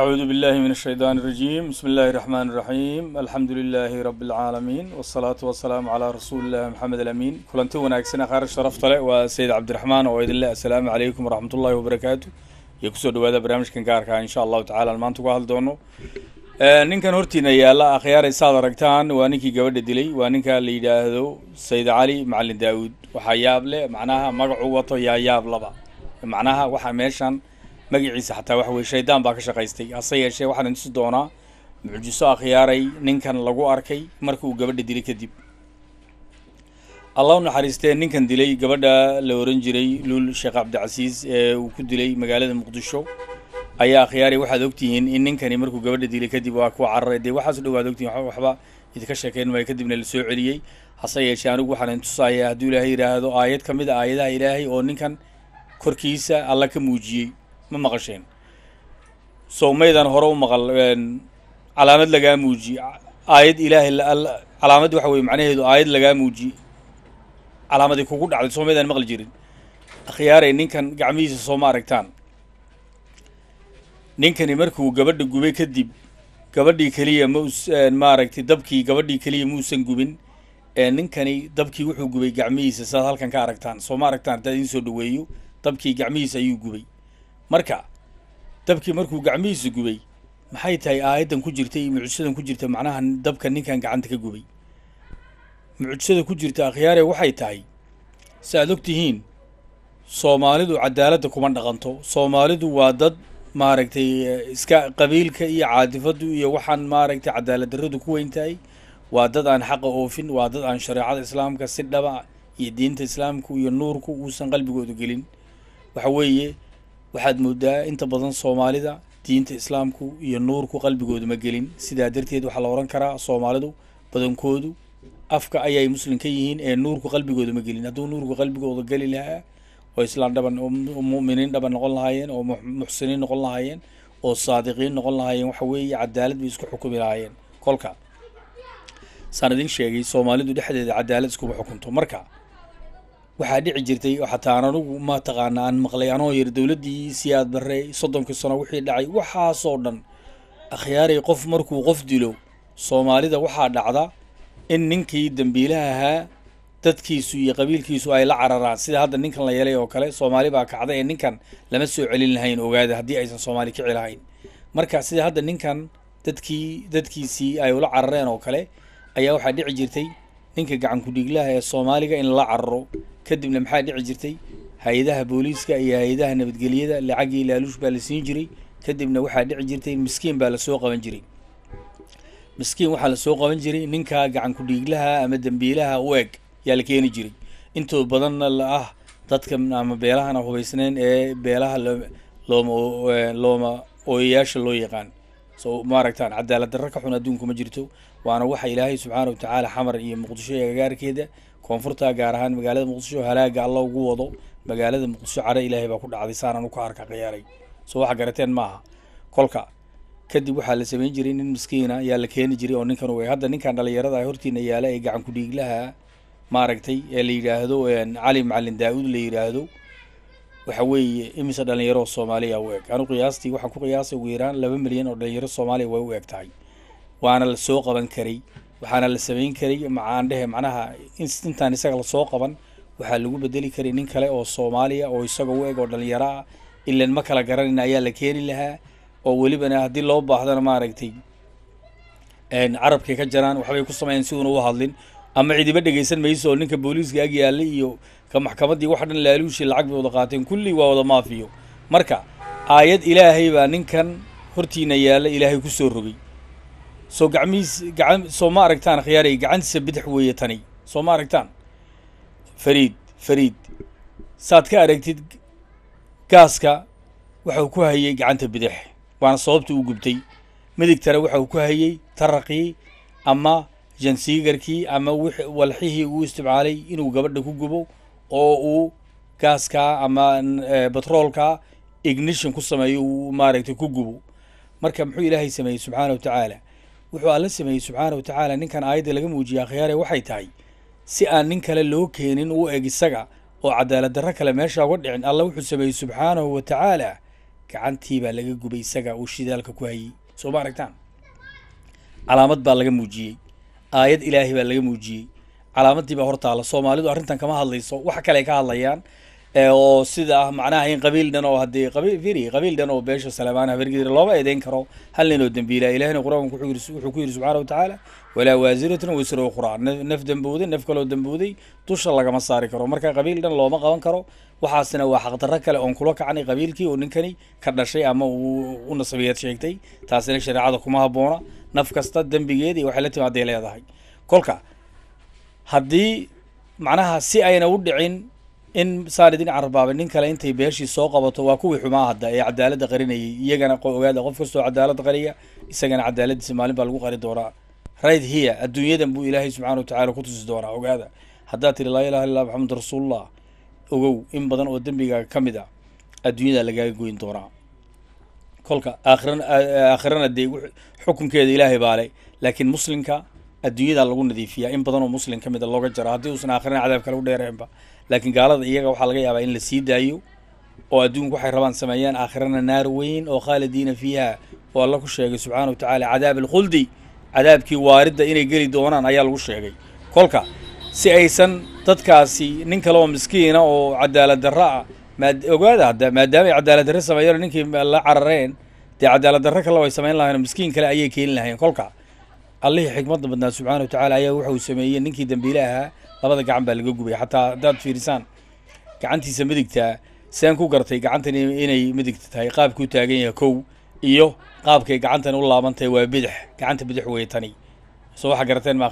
أعوذ بالله من الشيطان الرجيم بسم الله الرحمن الرحيم الحمد لله رب العالمين والصلاة والسلام على رسول الله محمد الأمين كلنتي وناagسna خاaر شرف tale waa سيد عبدiرحمaaن oo idinle السلaamu عalayكم وraحمaة uللahi وbaرakaaتu iyo kusoo dhawaada barnaamijkan gaarkaa in sha allahu tacala aan maanta uga hadli doono ninkan hortiina yaala akhyaare saad aragtaan waa ninkii gabadha dilay waa ninka la yidhaahdo sayid cali macalin daawuud waxaa yaab leh macnaha magacuu wato yaa yaab laba macnaha waxaa meeshan magaciisa xataa waxa weye shaydaan baa ka shaqaystay hase yeeshee waxaan tusi doonaa mucjiso akhyaaray ah ninkan lagu arkay markii uu gabadha dilay kadib alla naxariistee ninkan dilay gabadha la oran jiray luul sheekh cabdicasiis ee uu ku dilay magaalada muqdisho ayaa akhyaari waxaad ogtihiin in ninkani markuu gabadha dilay kadib waa kuwa cararay dee waxaaso dhow waad ogtihiin waxba idinka sheekeen maayo kadibna la celiyey hase yeeshee anigu waxaan intusaaya hadduu ilaahay yidhaahdo aayad ka mid a ah aayadaha ilaahay oo ninkan korkiisa alla ka muujiyey ma maqasheen soo maydaan hore u maqal calaamad lagaa muujiye aayad ilaahay calaamad waxa weye macnaheedu aayad lagaa muujiye calaamadi kugu dhacday soo maydaan maqli jirin akhyaaray ninkan gacmihiisa sooma aragtaan ninkani markuu gabadha gubay kadib gabadhii keliya ma maaragtay dabkii gabadhii keliya muusan gubin ninkani dabkii wuxuu gubay gacmihiisa sidaad halkan ka aragtaan sooma aragtaan haddaad idiin soo dhaweeyo dabkii gacmihiisa ayuu gubay marka dabkii markuu gacmihiisa gubay maxay tahay aayaddan ku jirta iyo mucjisadan ku jirta macnaha dabka ninkan gacanta ka gubay mucjisada ku jirta akhyaare waxay tahay si aad og tihiin soomaalidu cadaaladda kuma dhaqanto soomaalidu waa dad maaragtay eh, iska qabiilka iyo caadifadu iyo waxaan maaragtay cadaalad darradu ku weyntahay waa dad aan xaqa oofin waa dad aan shareecada islaamka si dhaba iyo diinta islaamku iyo nuurku uusan qalbigooda gelin waxa weeye waxaad moodaa inta badan soomaalida diinta islaamku iyo nuurku qalbigooda ma gelin sidaa darteed waxaa la oran karaa soomaalidu badankoodu afka ayay muslim ka yihiin ee nuurku qalbigooda ma gelin hadduu nuurku qalbigooda geli lahaa oo islaan dhaban mu'miniin dhaban noqon lahaayeen oo muxsiniin noqon lahaayeen oo saadiqiin noqon lahaayeen waxa weeye cadaalad bay isku xukumi lahaayeen kolka saan idin sheegay soomaalidu dhexdeeda cadaalad iskuma xukunto marka waxaa dhici jirtay oo xataa aan anugu mataqaana aan maqlay anoo yar dowladdii siyaad barre soddonka sano wixii dhacay waxaasoo dhan akhyaaray qof markuu qof dilo soomaalida waxaa dhacda in ninkii dembiilaha ahaa dadkiisu iyo qabiilkiisu ay la cararaan sida hadda ninkan la yeelay oo kale soomaali baa kacda ee ninkan lama soo celin lahayn ogaada haddii aysan soomaali kici lahayn marka sida hadda ninkan dadkii dadkiisii ay ula carareen oo kale ayaa waxaa dhici jirtay ninka gacanku kudhiiglaha ee soomaaliga in la cararo kadibna maxaa dhici jirtay hay-adaha booliiska iyo hay-adaha nabadgelyada lacagii laaluush baa la siin jiray kadibna waxaa dhici jirtay miskiin baa lasoo qaban jiray miskiin waxaa lasoo qaban jiray ninkaa gacanku dhiiglaha ama dembiilaha u eg yaa la keeni jiray intood badanna la ah dadka ama beelahana a ee beelaha looma looma ooyayaasha loo yaqaan so ma aragtaan cadaalad darro ka xun adduunkuma jirto waana waxa ilaahay subxaana wa tacaala xamar iyo muqdisho ee gagaarkeeda koonfurta gaar ahaan magaalada muqdisho halaaga alla ugu wado magaalada muqdisho cadho ilaahay baa ku dhacday saanaan uka arka khiyaaray soo waxa garateen maaha kolka kadib waxaa la samayn jiray nin miskiina ayaa la keeni jiray oo ninkan uga hadda ninkan dhalinyarada ah hortiina yaala ee gacan kudhiiglaha maaragtay ee la yidhaahdo cali macalin daa-uud la yidhaahdo waxa weeye imise dhalinyaro soomaaliya u eg anu qiyaastii waxaan ku qiyaasay ugu yaraan laba milyan oo dhalinyaro soomaaliya way u eg tahay waana lasoo qaban karay waxaana la samayn karay maaan dhehe macnaha intaan isaga lasoo qaban waxaa lagu bedeli karay nin kale oo soomaaliya oo isaga u eg oo dhalinyaro ah ilan ma kala garanayn ayaa la keeni lahaa oo welibana haddii loo baahdana maaragtay carabkay ka jaraan waxbay ku sameeyeen si uuna u hadlin ama cidiba dhegaysan mayso ninka booliiska ag yaallay iyo ka maxkamaddii wax dhan laaluushii lacag bay wada qaateen kulli waa wada maafiyo marka aayad ilaahay baa ninkan hortiina yaalla ilaahay ku soo rogay soo gacmihiis gacan soo ma aragtaan khiyaarey gacantiisa bidix weeye tani soo ma aragtaan fariid fariid saad ka aragtid gaaska waxau ku hayey gacanta bidix waana sababta u gubtay midigtana waxau ku hayey taraqii ama jansiigarkii ama walxihii uu isticmaalay inuu gabadha ku gubo oo uu gaaska ama e, batroolka ignition ku sameeyo uu maaragtay ku gubo marka muxuu ilaahay sameeyey subxaana wa tacaala wuxuu alla sameeyey subxaana wa tacaala ninkan aayadda laga muujiyey akhyaare waxay tahay si aan nin kale loo keenin u eg isaga oo cadaalad darro kale meesha uga dhicin alla wuxuu sameeyey subxaanahu wa tacaala gacantii baa laga gubay isaga uu shidaalka ku hayey soo ma aragtaan calaamad baa laga muujiyey aayad ilaahay baa laga muujiyey calaamaddii baa hortaalla soomaalidu arrintan kama hadlayso wax kale ay ka hadlayaan oo sida ah, macnaha in qabiildhan oo hadii r dhan oo beesha salamaanaha vergedr looma eedeyn karo hal ninoo dembiila ilahina qur-aanku wuxuu ku yidhi subxaana watacaala walaa waasiratan wisro ukhraa naf dambowday naf kaloo dambowday dusha lagama saari karo marka qabiil dhan looma qaban karo waxaasna waa xaqdarro kale oon kula kacnay qabiilkii oo ninkani ka dhashay ama uu u nasabiyeed sheegtay taasina shareecada kuma haboona naf kasta dembigeed waxay la timaaday leedahay kolka haddii macnaha si ayna u dhicin in saani din carbaaba nin kale intay beeshii soo qabato waa kuwii xumaa hadda ee cadaaladda qarinayay iyagana ogaada qof kastoo cadaalad qariya isagana cadaaladiisa maalin baa lagu qari doonaa right here adduunyadan buu ilaahay subxaana wa tacala ku doonaa ogaada haddaad tidhi laa ilaha illah maxamed rasuulullah ogow in badan oo dembigaaga ka mid a ah, adduunyadaa lagaaga goyn doonaa kolka aakhirana dee xukunkeeda ilaahay baale laakiin muslimka adduunyadaa lagu nadiifiyaa in badan oo muslim ka mid a ah looga jara haddii uusan aakhirana cadaabka lagu dheereenba laakiin gaalada iyaga waxaa laga yaabaa in la sii daayo oo adduunku waxay rabaan sameeyaan aakhirana naar weyn oo khaalidiina fiiha oo alla ku sheegay subxaana wa tacaala cadaab alkhuldi cadaabkii waaridda inay geli doonaan ayaa lagu sheegay kolka si aysan dadkaasi nin kale oo miskiina oo cadaalad darro ah maa ogaada hadda maadaama ay cadaalad darre sameeyeen oo ninkii la carareen dee cadaalad darro kale way samayn lahayen oo miskiin kale ayay keeni lahayen kolka allihii xikmadda badnaa subxana watacala ayaa wuxuu sameeyey ninkii dembiile ahaa labada gacan baa laga gubay xataa haddaad fiirisaan gacantiisa midigtaa seen ku gartay gacantan inay midigta tahay qaabkuu taagan yahay kow iyo qaabkay gacantan u laabantahay waa bidix gacanta bidix weeye tani soo waxa garateen maa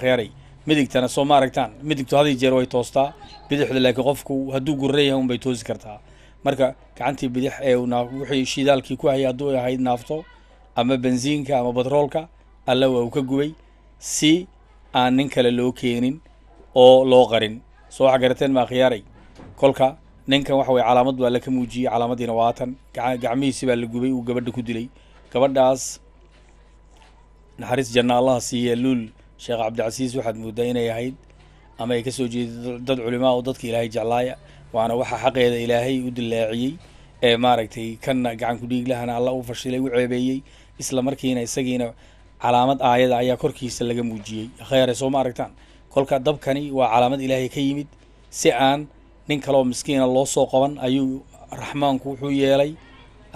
midigtana soo ma aragtaan midigtu hadi jeer way toostaa bidixda laakiin qofku hadduu gurran yahay unbay toosi kartaa marka gacantii bidix ee wixii shidaalkii ku hayay hadduu ahayd naafto ama benziinka ama batroolka alla waa uu ka gubay si aan nin kale loo keenin oo loo qarin soo waxa garateen maa khiyaaray kolka ninkan waxa weye calaamad baa laka muujiyey calaamadiina waatan gacmihiisi baa la gubay uu gabadha ku dilay gabadhaas naxariis janna allaha siiye luul sheekh cabdicasiis waxaad mooddaa inay ahayd ama ay ka soo dad culimaa oo dadka ilaahay jeclaaya waana waxa xaqeeda ilaahay u dilaaciyey ee maaragtay kanna gacan ku dhiiglahana alla u fashilay u ceebeeyey isla markiina isagiina calaamad aayada ayaa korkiisa laga muujiyey kheyre soo ma aragtaan kolka dabkani waa calaamad ilaahay ka yimid si aan nin kaleoo miskiina loo soo qaban ayuu raxmaanku wuxuu yeelay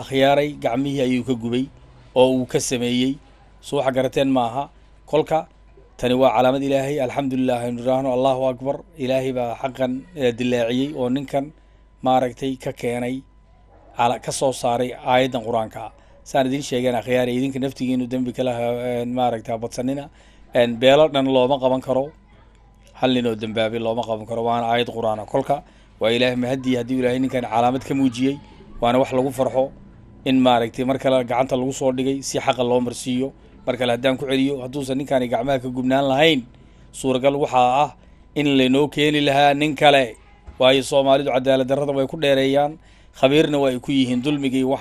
akhyaaray gacmihii ayuu ka gubay oo uu ka sameeyey suuxa garateen ma aha kolka tani waa calaamad ilaahay alxamdulilah aynu idhaahno allahu akbar ilaahay baa xaqan eh, dilaaciyey oo ninkan maaragtay ka keenay ka soo saaray aayaddan qur-aanka ah saan idin sheegeen akhyaar idinka naftigiinu dembi kalaha maaragta badsanina beelo dhan looma qaban karo hal ninoo dembaabay looma qaban karo waana aayad qur-aana kolka waa ilaah mahadiya haddii ilaahay ninkan calaamad ka muujiyey waana wax lagu farxo in maaragtay mar kale gacanta lagu soo dhigay si xaqa loo marsiiyo mar kale haddaan ku celiyo hadduusan ninkaani gacmaha ka gubnaan lahayn suuragal waxaa ah in laynoo keeni lahaa nin kale waayo soomaalidu cadaalad darrada way ku dheereeyaan khabiirna waa ay ku yihiin dulmiga iyo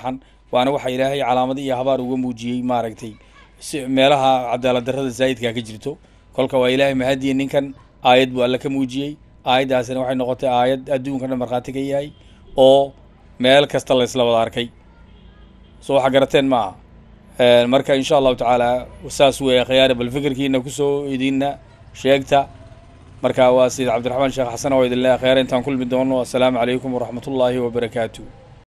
waana waxa ilaahay calaamad iyo habaar uga muujiyey maaragtay meelaha cadaaladdarada darrada ka jirto kolka waa ilaahay mahadiya ninkan aayad buu alle ka muujiyey aayaddaasina waxay noqotay aayad adduunka dhan markhaati ka yahay oo meel kasta la wada arkay soo waxaa garateen ma aha marka insha allahu tacaala saas weeye khiyaari bal fikirkiina kusoo idinna sheegta marka waa sayid cabdiraxmaan sheekh xasan oo idinle khyaar intaan kulmi doono assalaamu calaykum waraxmatullaahi ullaahi wabarakaatu